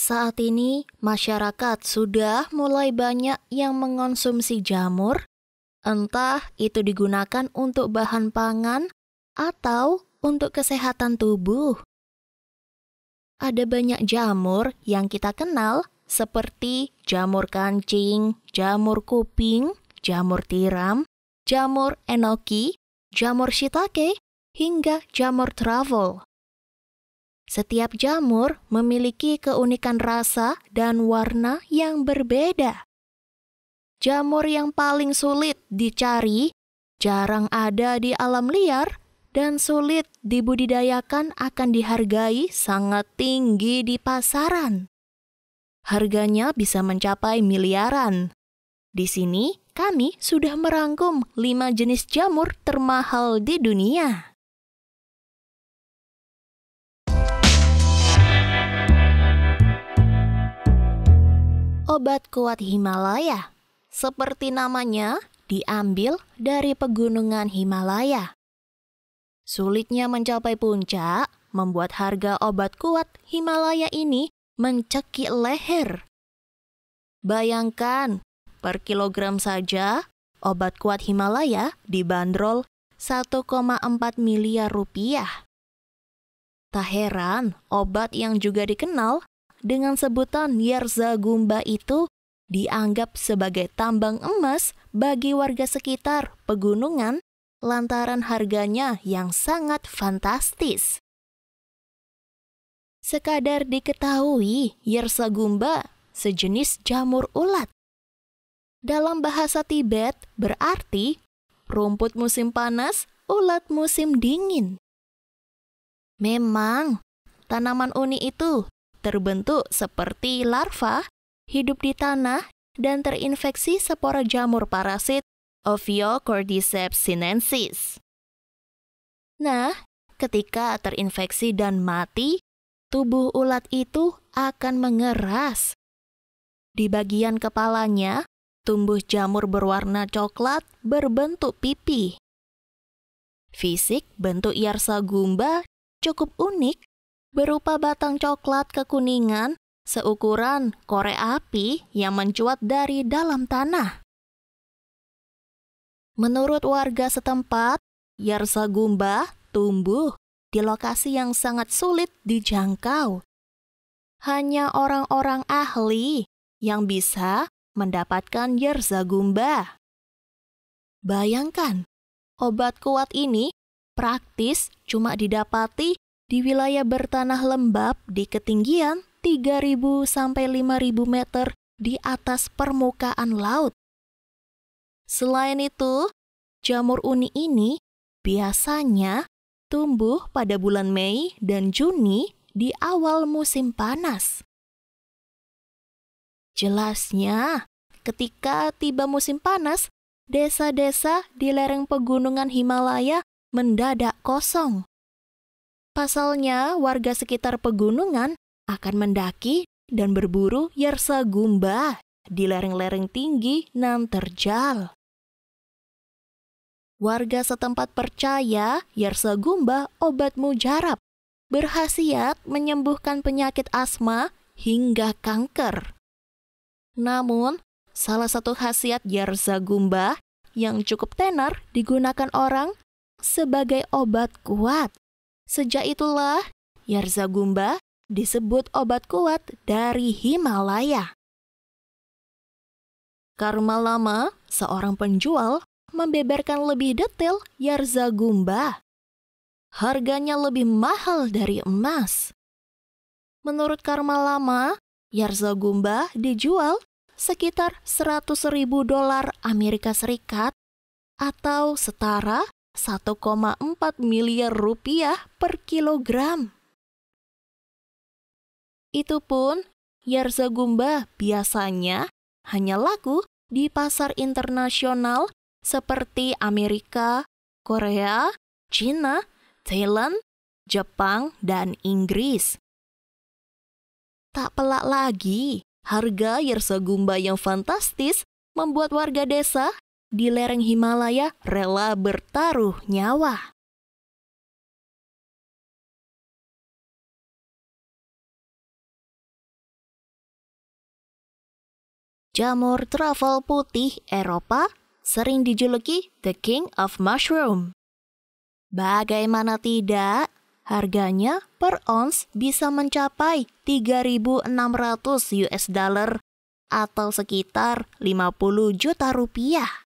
Saat ini, masyarakat sudah mulai banyak yang mengonsumsi jamur, entah itu digunakan untuk bahan pangan atau untuk kesehatan tubuh. Ada banyak jamur yang kita kenal, seperti jamur kancing, jamur kuping, jamur tiram, jamur enoki, jamur shiitake, hingga jamur travel. Setiap jamur memiliki keunikan rasa dan warna yang berbeda. Jamur yang paling sulit dicari jarang ada di alam liar dan sulit dibudidayakan akan dihargai sangat tinggi di pasaran. Harganya bisa mencapai miliaran. Di sini, kami sudah merangkum lima jenis jamur termahal di dunia. obat kuat Himalaya. Seperti namanya, diambil dari pegunungan Himalaya. Sulitnya mencapai puncak membuat harga obat kuat Himalaya ini mencekik leher. Bayangkan, per kilogram saja obat kuat Himalaya dibanderol 1,4 miliar rupiah. Tak heran, obat yang juga dikenal dengan sebutan Yerza gumba itu dianggap sebagai tambang emas bagi warga sekitar pegunungan lantaran harganya yang sangat fantastis. Sekadar diketahui, gumba sejenis jamur ulat. Dalam bahasa Tibet berarti rumput musim panas, ulat musim dingin. Memang, tanaman uni itu terbentuk seperti larva, hidup di tanah, dan terinfeksi spora jamur parasit Ophiocordyceps sinensis. Nah, ketika terinfeksi dan mati, tubuh ulat itu akan mengeras. Di bagian kepalanya, tumbuh jamur berwarna coklat berbentuk pipi. Fisik bentuk Yarsa gumba cukup unik berupa batang coklat kekuningan seukuran korek api yang mencuat dari dalam tanah. Menurut warga setempat, Yarsa Gumba tumbuh di lokasi yang sangat sulit dijangkau. Hanya orang-orang ahli yang bisa mendapatkan Yarsa Gumba. Bayangkan, obat kuat ini praktis cuma didapati di wilayah bertanah lembab di ketinggian 3.000 sampai 5.000 meter di atas permukaan laut. Selain itu, jamur uni ini biasanya tumbuh pada bulan Mei dan Juni di awal musim panas. Jelasnya, ketika tiba musim panas, desa-desa di lereng pegunungan Himalaya mendadak kosong. Pasalnya, warga sekitar pegunungan akan mendaki dan berburu yersa gumba di lereng-lereng tinggi nan terjal. Warga setempat percaya yersa gumba obat mujarab, berhasiat menyembuhkan penyakit asma hingga kanker. Namun, salah satu khasiat yersa gumba yang cukup tenar digunakan orang sebagai obat kuat Sejak itulah, Yarzagumba disebut obat kuat dari Himalaya. Karma lama, seorang penjual membeberkan lebih detail Yarzagumba. Harganya lebih mahal dari emas. Menurut karma lama, Yarzagumba dijual sekitar 100 ribu dolar Amerika Serikat atau setara 1,4 miliar rupiah per kilogram. Itupun pun, Yarza Gumba biasanya hanya laku di pasar internasional seperti Amerika, Korea, China, Thailand, Jepang, dan Inggris. Tak pelak lagi, harga Yarza gumba yang fantastis membuat warga desa di lereng Himalaya rela bertaruh nyawa. Jamur travel putih Eropa sering dijuluki The King of Mushroom. Bagaimana tidak, harganya per ons bisa mencapai 3.600 US dollar atau sekitar 50 juta rupiah.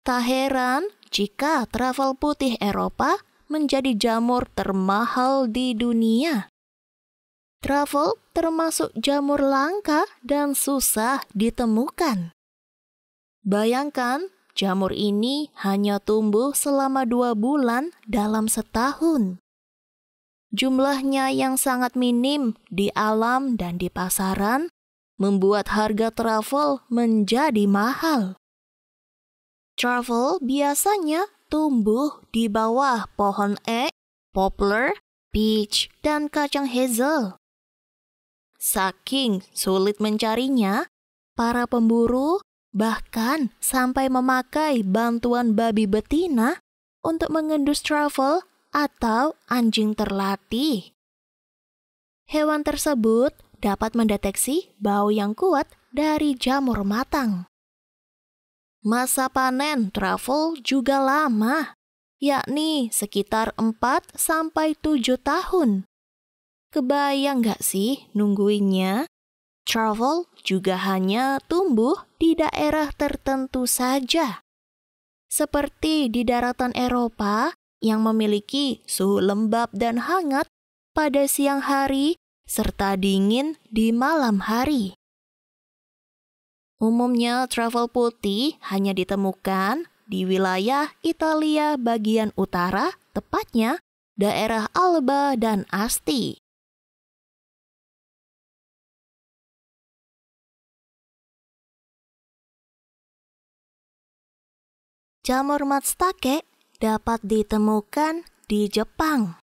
Tak heran jika travel putih Eropa menjadi jamur termahal di dunia. Travel termasuk jamur langka dan susah ditemukan. Bayangkan, jamur ini hanya tumbuh selama dua bulan dalam setahun. Jumlahnya yang sangat minim di alam dan di pasaran membuat harga travel menjadi mahal. Travel biasanya tumbuh di bawah pohon ek, poplar, peach, dan kacang hazel. Saking sulit mencarinya, para pemburu bahkan sampai memakai bantuan babi betina untuk mengendus travel atau anjing terlatih. Hewan tersebut dapat mendeteksi bau yang kuat dari jamur matang. Masa panen travel juga lama, yakni sekitar 4 sampai 7 tahun. Kebayang nggak sih nungguinnya? Travel juga hanya tumbuh di daerah tertentu saja. Seperti di daratan Eropa yang memiliki suhu lembab dan hangat pada siang hari serta dingin di malam hari. Umumnya travel putih hanya ditemukan di wilayah Italia bagian utara, tepatnya daerah Alba dan Asti. Jamur matsutake dapat ditemukan di Jepang.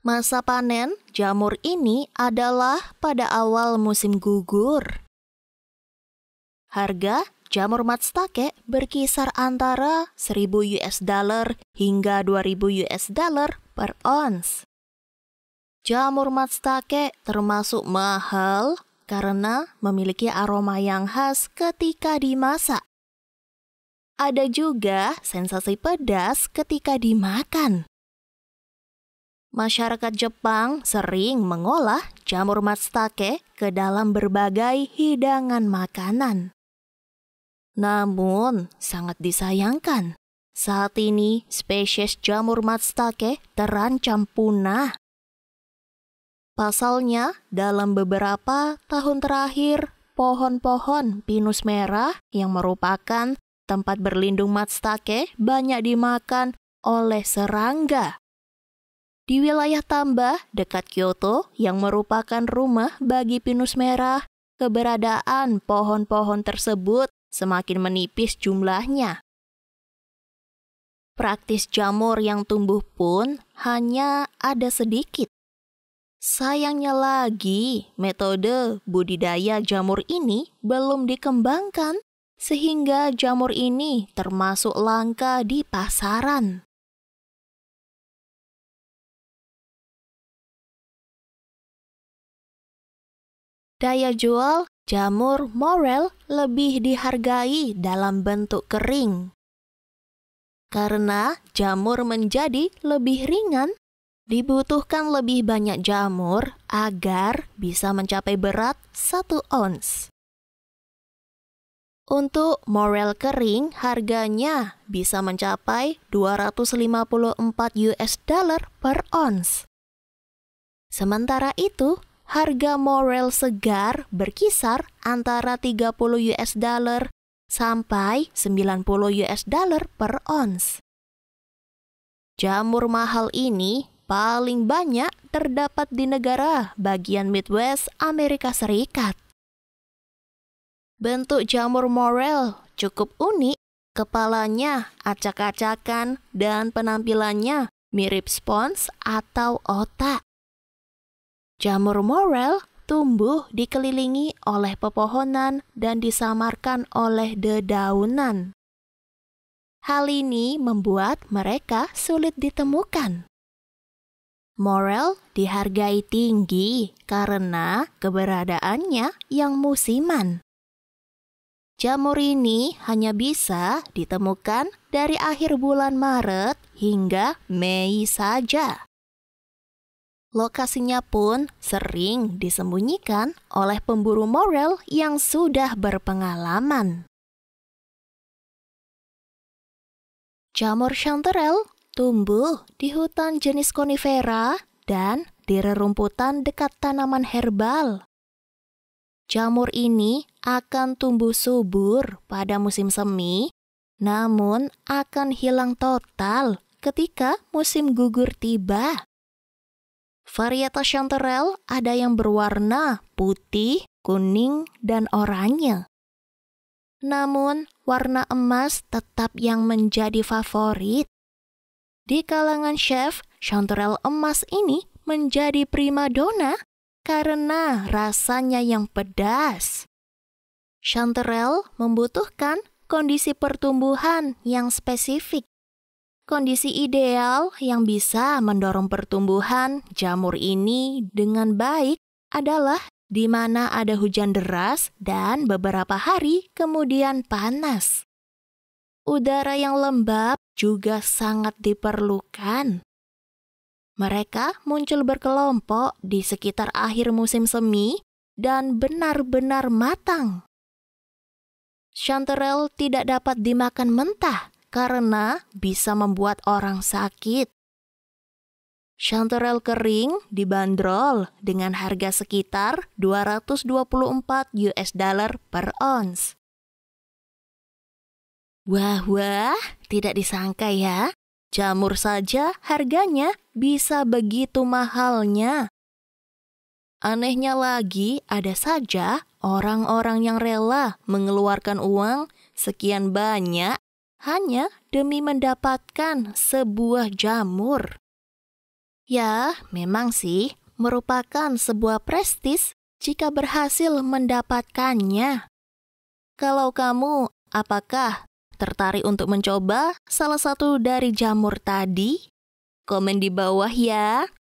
Masa panen jamur ini adalah pada awal musim gugur. Harga jamur matstake berkisar antara 1000 US dollar hingga 2000 US dollar per ons. Jamur matstake termasuk mahal karena memiliki aroma yang khas ketika dimasak. Ada juga sensasi pedas ketika dimakan. Masyarakat Jepang sering mengolah jamur matstake ke dalam berbagai hidangan makanan. Namun, sangat disayangkan, saat ini spesies jamur matstake terancam punah. Pasalnya, dalam beberapa tahun terakhir, pohon-pohon pinus merah yang merupakan tempat berlindung matstake banyak dimakan oleh serangga. Di wilayah tambah dekat Kyoto, yang merupakan rumah bagi pinus merah, keberadaan pohon-pohon tersebut semakin menipis jumlahnya. Praktis jamur yang tumbuh pun hanya ada sedikit. Sayangnya lagi, metode budidaya jamur ini belum dikembangkan, sehingga jamur ini termasuk langka di pasaran. Daya jual jamur morel lebih dihargai dalam bentuk kering. Karena jamur menjadi lebih ringan, dibutuhkan lebih banyak jamur agar bisa mencapai berat 1 ons. Untuk morel kering harganya bisa mencapai 254 US dollar per ons. Sementara itu, harga morel segar berkisar antara 30 US dollar sampai 90 US dollar per ons. Jamur mahal ini paling banyak terdapat di negara bagian Midwest Amerika Serikat. Bentuk jamur morel cukup unik, kepalanya acak-acakan dan penampilannya mirip spons atau otak. Jamur morel tumbuh dikelilingi oleh pepohonan dan disamarkan oleh dedaunan. Hal ini membuat mereka sulit ditemukan. Morel dihargai tinggi karena keberadaannya yang musiman. Jamur ini hanya bisa ditemukan dari akhir bulan Maret hingga Mei saja. Lokasinya pun sering disembunyikan oleh pemburu morel yang sudah berpengalaman. Jamur chanterelle tumbuh di hutan jenis konifera dan di rerumputan dekat tanaman herbal. Jamur ini akan tumbuh subur pada musim semi, namun akan hilang total ketika musim gugur tiba. Varietas chanterelle ada yang berwarna putih, kuning, dan oranye. Namun, warna emas tetap yang menjadi favorit. Di kalangan chef, chanterelle emas ini menjadi primadona karena rasanya yang pedas. Chanterelle membutuhkan kondisi pertumbuhan yang spesifik Kondisi ideal yang bisa mendorong pertumbuhan jamur ini dengan baik adalah di mana ada hujan deras dan beberapa hari kemudian panas. Udara yang lembab juga sangat diperlukan. Mereka muncul berkelompok di sekitar akhir musim semi dan benar-benar matang. Chanterelle tidak dapat dimakan mentah karena bisa membuat orang sakit. Chanterelle kering dibanderol dengan harga sekitar 224 US dollar per ons. Wah wah, tidak disangka ya, jamur saja harganya bisa begitu mahalnya. Anehnya lagi, ada saja orang-orang yang rela mengeluarkan uang sekian banyak hanya demi mendapatkan sebuah jamur. Ya, memang sih merupakan sebuah prestis jika berhasil mendapatkannya. Kalau kamu, apakah tertarik untuk mencoba salah satu dari jamur tadi? Komen di bawah ya.